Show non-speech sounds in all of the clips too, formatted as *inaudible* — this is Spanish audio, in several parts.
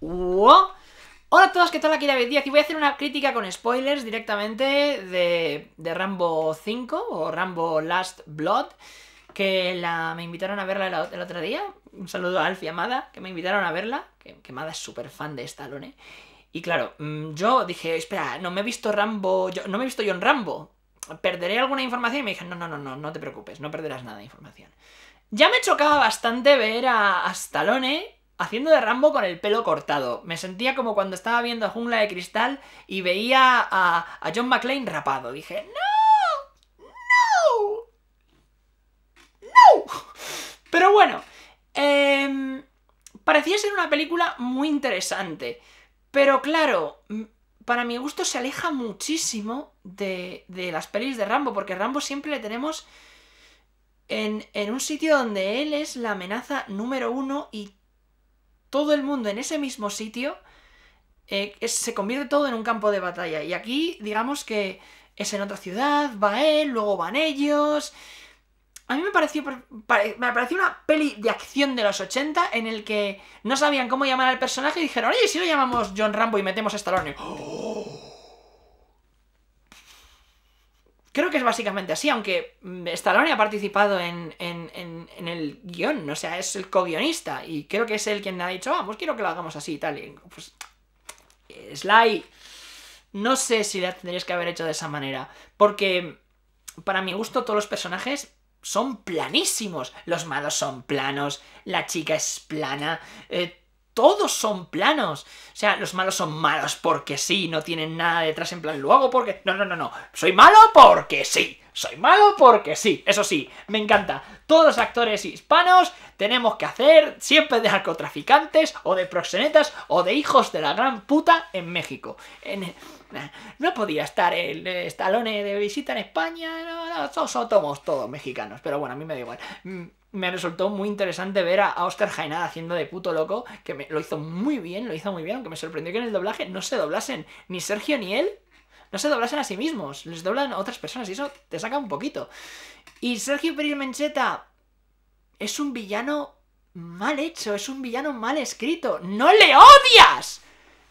¡Wow! Hola a todos, ¿qué tal? Aquí David Díaz y voy a hacer una crítica con spoilers directamente de, de Rambo 5 o Rambo Last Blood que la, me invitaron a verla el, otro día. Un saludo a Alfie Amada, que me invitaron a verla, que, Mada es súper fan de Stallone. Y claro, mm, yo dije, espera, no me he visto Rambo, yo, no me he visto John Rambo, ¿perderé alguna información? Y me dijeron, no, no, no, no, no te preocupes, no perderás nada de información. Ya me chocaba bastante ver a Stallone haciendo de Rambo con el pelo cortado. Me sentía como cuando estaba viendo Jungla de Cristal y veía a, John McClane rapado. Dije, ¡No! ¡No! ¡No! Pero bueno, em, parecía ser una película muy interesante. Pero claro, para mi gusto se aleja muchísimo de, las pelis de Rambo, porque Rambo siempre le tenemos... En, en un sitio donde él es la amenaza número uno y todo el mundo en ese mismo sitio, eh, se convierte todo en un campo de batalla. Y aquí, digamos que es en otra ciudad, va él, luego van ellos. A mí me pareció, me pareció una peli de acción de los 80 en el que no sabían cómo llamar al personaje y dijeron, oye, si lo llamamos John Rambo y metemos a Stallone. ¡Oh! Creo que es básicamente así, aunque mm, Stallone ha participado en, el guión, o sea, es el co-guionista, y creo que es él quien ha dicho, vamos, quiero que lo hagamos así y tal. pues, Sly, no sé si la tendrías que haber hecho de esa manera, porque para mi gusto todos los personajes son planísimos, los malos son planos, la chica es plana, eh, todos son planos. O sea, los malos son malos porque sí, no tienen nada detrás en plan, lo hago porque... No, no, no, no. Soy malo porque sí. Soy malo porque sí. Eso sí, me encanta. Todos los actores hispanos tenemos que hacer siempre de narcotraficantes o de proxenetas o de hijos de la gran puta en México. No podía estar el estalone de visita en España. No, no, somos todos mexicanos. Pero bueno, a mí me da igual. Mm, me resultó muy interesante ver a, Oscar haciendo de puto loco, que me, lo hizo muy bien, lo hizo muy bien, aunque me sorprendió que en el doblaje no se doblasen ni Sergio ni él, no se doblasen a sí mismos, les doblan a otras personas y eso te saca un poquito. Y Sergio Peril Mencheta es un villano mal hecho, es un villano mal escrito, ¡no le odias!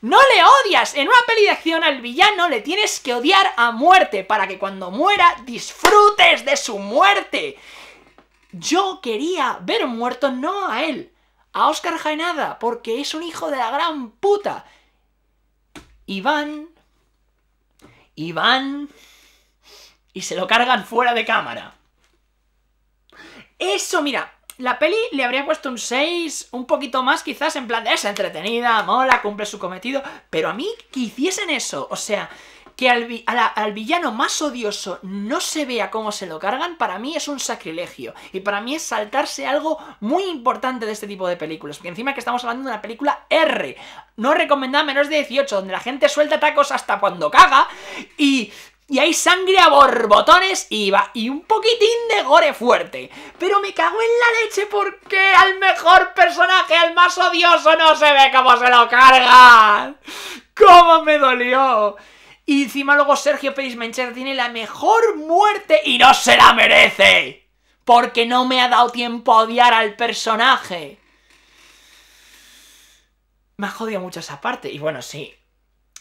¡No le odias! En una peli de acción al villano le tienes que odiar a muerte para que cuando muera disfrutes de su muerte. Yo quería ver muerto no a él, a Oscar Jainada, porque es un hijo de la gran puta. Iván. Iván. Y se lo cargan fuera de cámara. Eso, mira, la peli le habría puesto un 6, un poquito más quizás, en plan de es entretenida, mola, cumple su cometido, pero a mí que hiciesen eso, o sea, que al, villano más odioso no se vea cómo se lo cargan, para mí es un sacrilegio. Y para mí es saltarse algo muy importante de este tipo de películas. Porque encima que estamos hablando de una película R, no recomendada menos de 18, donde la gente suelta tacos hasta cuando caga y... hay sangre a borbotones y y un poquitín de gore fuerte. Pero me cago en la leche porque al mejor personaje, al más odioso, no se ve cómo se lo cargan. ¡Cómo me dolió! Y encima luego Sergio Pérez tiene la mejor muerte y no se la merece. Porque no me ha dado tiempo a odiar al personaje. Me ha jodido mucho esa parte. Y bueno, sí.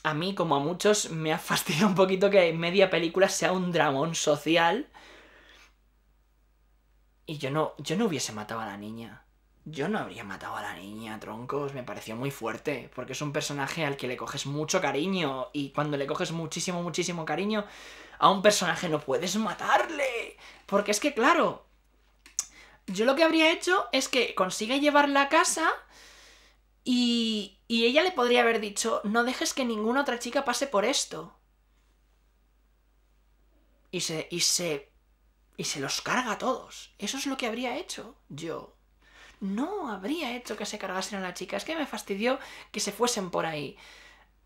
A mí, como a muchos, me ha fastidiado un poquito que media película sea un dragón social. Y yo no, yo no hubiese matado a la niña. Yo no habría matado a la niña, troncos, me pareció muy fuerte, porque es un personaje al que le coges mucho cariño, y cuando le coges muchísimo, muchísimo cariño, a un personaje no puedes matarle. Porque es que, claro, yo lo que habría hecho es que consigue llevarla a casa y, y ella le podría haber dicho, no dejes que ninguna otra chica pase por esto. Y se, y se, y se los carga a todos. Eso es lo que habría hecho yo no habría hecho que se cargasen a la chica. Es que me fastidió que se fuesen por ahí.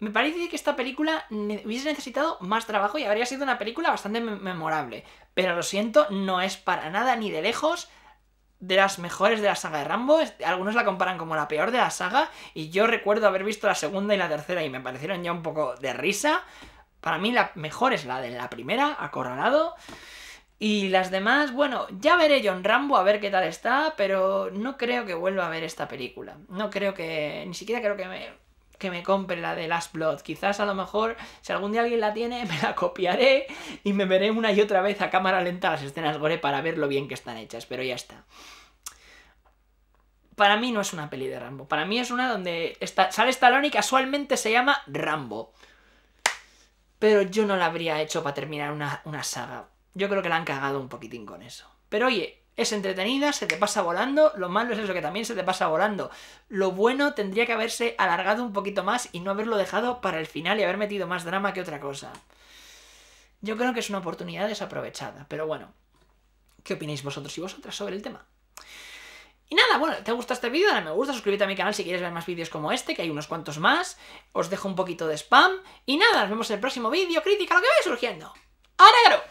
Me parece que esta película hubiese necesitado más trabajo y habría sido una película bastante memorable. Pero lo siento, no es para nada ni de lejos de las mejores de la saga de Rambo. Algunos la comparan como la peor de la saga. Y yo recuerdo haber visto la segunda y la tercera y me parecieron ya un poco de risa. Para mí la mejor es la de la primera, acorralado. Y las demás, bueno, ya veré John Rambo a ver qué tal está, pero no creo que vuelva a ver esta película. No creo que. Ni siquiera creo que me, me compre la de Last Blood. Quizás a lo mejor, si algún día alguien la tiene, *laughs* me la copiaré y me veré una y otra vez a cámara lenta las escenas gore para ver lo bien que están hechas, pero ya está. Para mí no es una peli de Rambo. Para mí es una donde está, sale Stallone y casualmente se llama Rambo. Pero yo no la habría hecho para terminar una, una saga yo creo que la han cagado un poquitín con eso. Pero oye, es entretenida, se te pasa volando, lo malo es eso que también se te pasa volando. Lo bueno tendría que haberse alargado un poquito más y no haberlo dejado para el final y haber metido más drama que otra cosa. Yo creo que es una oportunidad desaprovechada, pero bueno, ¿qué opináis vosotros y vosotras sobre el tema? Y nada, bueno, ¿te gusta este vídeo? Dale me gusta, suscríbete a mi canal si quieres ver más vídeos como este, que hay unos cuantos más. Os dejo un poquito de spam. Y nada, nos vemos en el próximo vídeo, crítica, lo que vaya surgiendo. ¡Ahora,